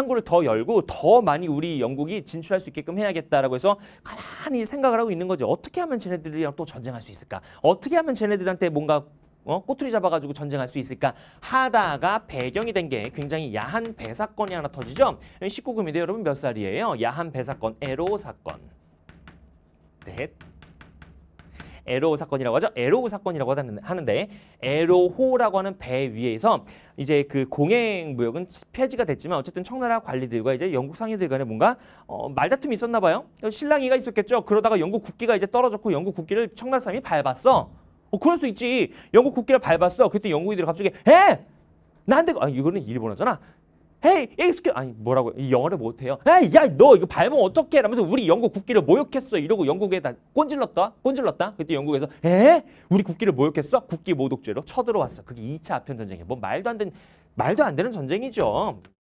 항구를 더 열고 더 많이 우리 영국이 진출할 수 있게끔 해야겠다라고 해서 가만히 생각을 하고 있는 거죠. 어떻게 하면 쟤네들이랑 또 전쟁할 수 있을까? 어떻게 하면 쟤네들한테 뭔가 어? 꼬투리 잡아가지고 전쟁할 수 있을까 하다가 배경이 된 게 굉장히 야한 배 사건이 하나 터지죠. 19금인데 여러분 몇 살이에요? 야한 배 사건, 에로 사건. 넷. 에로호 사건이라고 하죠. 에로호 사건이라고 하는데 에로호라고 하는 배 위에서 이제 그 공행 무역은 폐지가 됐지만 어쨌든 청나라 관리들과 이제 영국 상인들 간에 뭔가 어, 말다툼이 있었나 봐요. 신랑이가 있었겠죠. 그러다가 영국 국기가 이제 떨어졌고 영국 국기를 청나라 사람이 밟았어. 어, 그럴 수 있지. 영국 국기를 밟았어. 그때 영국인들이 갑자기 에! 나한테 아 이거는 일본어잖아. 헤이 익스큐 아니 뭐라고 이 영어를 못해요 에이 야너 이거 발목 어떻게 해 라면서 우리 영국 국기를 모욕했어 이러고 영국에다 꼰질렀다 꼰질렀다 그때 영국에서 에 우리 국기를 모욕했어 국기 모독죄로 쳐들어왔어 그게 2차 아편 전쟁이야뭐 말도 안 되는 말도 안 되는 전쟁이죠